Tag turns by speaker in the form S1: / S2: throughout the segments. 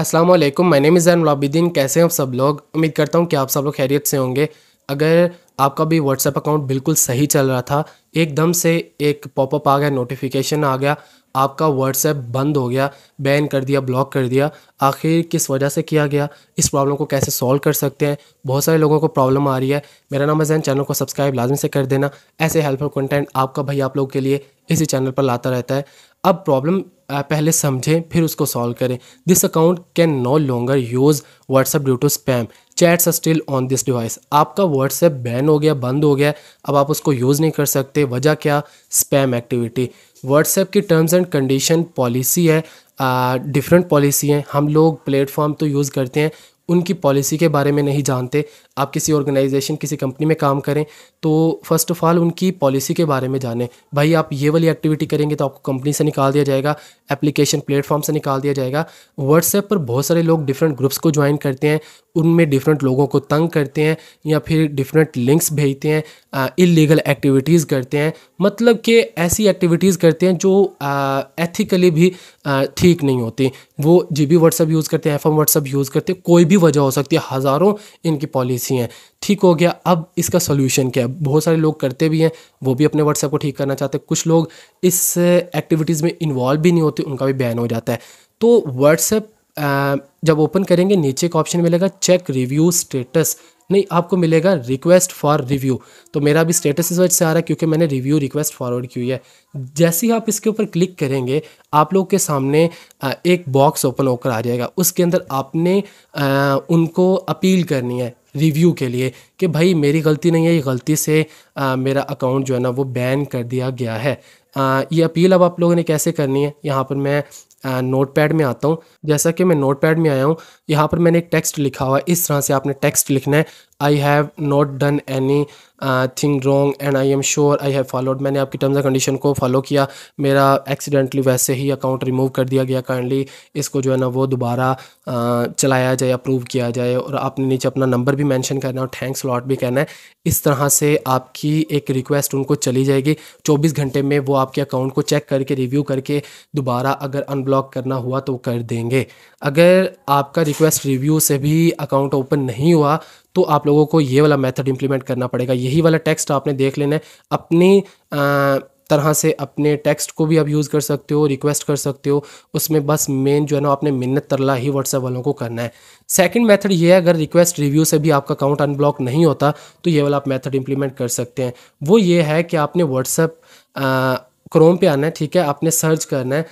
S1: अस्सलाम वालेकुम my name is an कैसे हैं आप सब लोग उम्मीद करता हूँ कि आप सब लोग खैरियत से होंगे अगर आपका भी व्हाट्सएप अकाउंट बिल्कुल सही चल रहा था एकदम से एक पॉपअप आ गया नोटिफिकेशन आ गया आपका व्हाट्सएप बंद हो गया बैन कर दिया ब्लॉक कर दिया आखिर किस वजह से किया गया इस प्रॉब्लम को कैसे सॉल्व कर सकते हैं बहुत सारे लोगों को प्रॉब्लम आ रही है मेरा नाम है जैन चैनल को सब्सक्राइब लाजमी से कर देना ऐसे हेल्पफुल कंटेंट आपका भाई आप लोग के लिए इसी चैनल पर लाता रहता है अब प्रॉब्लम पहले समझें फिर उसको सॉल्व करें this account can no longer use WhatsApp due to spam chats are still on this device आपका व्हाट्सएप बैन हो गया बंद हो गया अब आप उसको यूज़ नहीं कर सकते वजह क्या स्पैम एक्टिविटी व्हाट्सएप की टर्म्स एंड कंडीशन पॉलिसी है डिफरेंट पॉलिसी हैं हम लोग प्लेटफॉर्म तो यूज़ करते हैं उनकी पॉलिसी के बारे में नहीं जानते आप किसी ऑर्गेनाइजेशन किसी कंपनी में काम करें तो फर्स्ट ऑफ ऑल उनकी पॉलिसी के बारे में जानें भाई आप ये वाली एक्टिविटी करेंगे तो आपको कंपनी से निकाल दिया जाएगा एप्लीकेशन प्लेटफॉर्म से निकाल दिया जाएगा व्हाट्सएप पर बहुत सारे लोग डिफरेंट ग्रुप्स को ज्वाइन करते हैं उनमें डिफरेंट लोगों को तंग करते हैं या फिर डिफरेंट लिंक्स भेजते हैं इलीगल एक्टिविटीज़ करते हैं मतलब कि ऐसी एक्टिविटीज़ करते हैं जो एथिकली भी ठीक नहीं होती वो जी बी व्हाट्सअप यूज़ करते हैं एफ एम व्हाट्सअप यूज़ करते हैं कोई भी भी वजह हो सकती है हज़ारों इनकी पॉलिसी हैं ठीक हो गया अब इसका सोल्यूशन क्या है बहुत सारे लोग करते भी हैं वो भी अपने व्हाट्सएप को ठीक करना चाहते हैं कुछ लोग इस एक्टिविटीज़ में इन्वॉल्व भी नहीं होते उनका भी बैन हो जाता है तो व्हाट्सएप जब ओपन करेंगे नीचे एक ऑप्शन मिलेगा चेक रिव्यू स्टेटस नहीं आपको मिलेगा रिक्वेस्ट फॉर रिव्यू तो मेरा भी स्टेटस इस वजह से आ रहा है क्योंकि मैंने रिव्यू रिक्वेस्ट फॉरवर्ड की हुई है जैसे ही आप इसके ऊपर क्लिक करेंगे आप लोग के सामने एक बॉक्स ओपन होकर आ जाएगा उसके अंदर आपने उनको अपील करनी है रिव्यू के लिए कि भाई मेरी गलती नहीं है ये गलती से आ, मेरा अकाउंट जो है ना वो बैन कर दिया गया है आ, ये अपील अब आप लोगों ने कैसे करनी है यहाँ पर मैं नोट पैड में आता हूँ जैसा कि मैं नोट पैड में आया हूँ यहाँ पर मैंने एक टेक्स्ट लिखा हुआ है इस तरह से आपने टेक्स्ट लिखना है I have not done anything wrong and I am sure I have followed मैंने आपकी टर्म्स एंड कंडीशन को फॉलो किया मेरा एक्सीडेंटली वैसे ही अकाउंट रिमूव कर दिया गया काइंडली इसको जो है ना वो दोबारा uh, चलाया जाए अप्रूव किया जाए और आपने नीचे अपना नंबर भी मैंशन करना है और थैंक्स लॉट भी कहना है इस तरह से आपकी एक रिक्वेस्ट उनको चली जाएगी चौबीस घंटे में वो आपके अकाउंट को चेक करके रिव्यू करके दोबारा अगर अनब्लॉक करना हुआ तो कर देंगे अगर आपका रिक्वेस्ट रिव्यू से भी अकाउंट ओपन नहीं हुआ तो आप लोगों को ये वाला मेथड इंप्लीमेंट करना पड़ेगा यही वाला टेक्स्ट आपने देख लेना है अपनी आ, तरह से अपने टेक्स्ट को भी आप यूज़ कर सकते हो रिक्वेस्ट कर सकते हो उसमें बस मेन जो है ना आपने मिन्नत तरला ही व्हाट्सएप वालों को करना है सेकंड मेथड ये है अगर रिक्वेस्ट रिव्यू से भी आपका अकाउंट अनब्लॉक नहीं होता तो ये वाला आप मेथड इंप्लीमेंट कर सकते हैं वो ये है कि आपने व्हाट्सएप क्रोम पे आना है ठीक है आपने सर्च करना है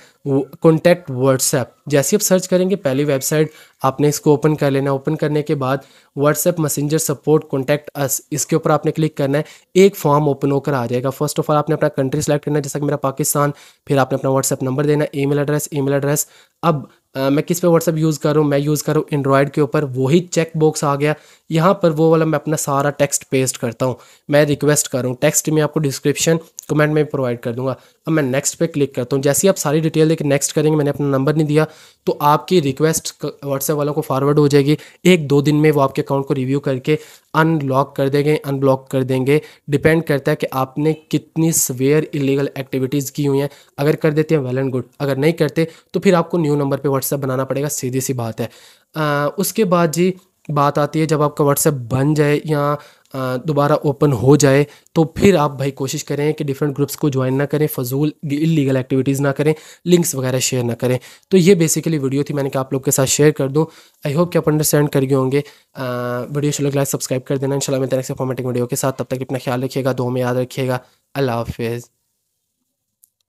S1: कॉन्टैक्ट व्हाट्सएप जैसे आप सर्च करेंगे पहली वेबसाइट आपने इसको ओपन कर लेना ओपन करने के बाद WhatsApp messenger support contact us इसके ऊपर आपने क्लिक करना है एक फॉर्म ओपन होकर आ जाएगा फर्स्ट ऑफ ऑल आपने अपना कंट्री सेलेक्ट करना है जैसा कि मेरा पाकिस्तान फिर आपने अपना व्हाट्सएप नंबर देना मेल एड्रेस मेल एड्रेस अब आ, मैं किस पे व्हाट्सअप यूज़ कर रहा हूँ मैं यूज़ कर रहा हूँ एंड्रॉयड के ऊपर वही चेक बॉक्स आ गया यहाँ पर वो वाला मैं अपना सारा टेक्स्ट पेस्ट करता हूँ मैं रिक्वेस्ट कर रहा हूँ टेक्स्ट में आपको डिस्क्रिप्शन कमेंट में प्रोवाइड कर दूंगा अब मैं नेक्स्ट पे क्लिक करता हूँ जैसे ही आप सारी डिटेल देकर नेक्स्ट करेंगे मैंने अपना नंबर नहीं दिया तो आपकी रिक्वेस्ट व्हाट्सएप वालों को फॉरवर्ड हो जाएगी एक दो दिन में वो आपके अकाउंट को रिव्यू करके अनलॉक कर देंगे अनब्लॉक कर देंगे डिपेंड करता है कि आपने कितनी सवेयर इलीगल एक्टिविटीज़ की हुई हैं अगर कर देते हैं वेल एंड गुड अगर नहीं करते तो फिर आपको न्यू नंबर पर व्हाट्सएप बनाना पड़ेगा सीधी सी बात है आ, उसके बाद जी बात आती है जब आपका व्हाट्सएप बन जाए या दोबारा ओपन हो जाए तो फिर आप भाई कोशिश करें कि डिफरेंट ग्रुप्स को ज्वाइन ना करें फजूल इलीगल एक्टिविटीज़ ना करें लिंक्स वगैरह शेयर ना करें तो ये बेसिकली वीडियो थी मैंने कहा आप लोग के साथ शेयर कर दूँ आई होप कि आप अंडरस्टैंड कर गए होंगे वीडियो शुरू लाइक सब्सक्राइब कर देना शाला मैं तरह से फॉर्मेटिंग वीडियो के साथ तब तक अपना ख्याल रखिएगा दो में याद रखिएगा अल्लाह हाफिज़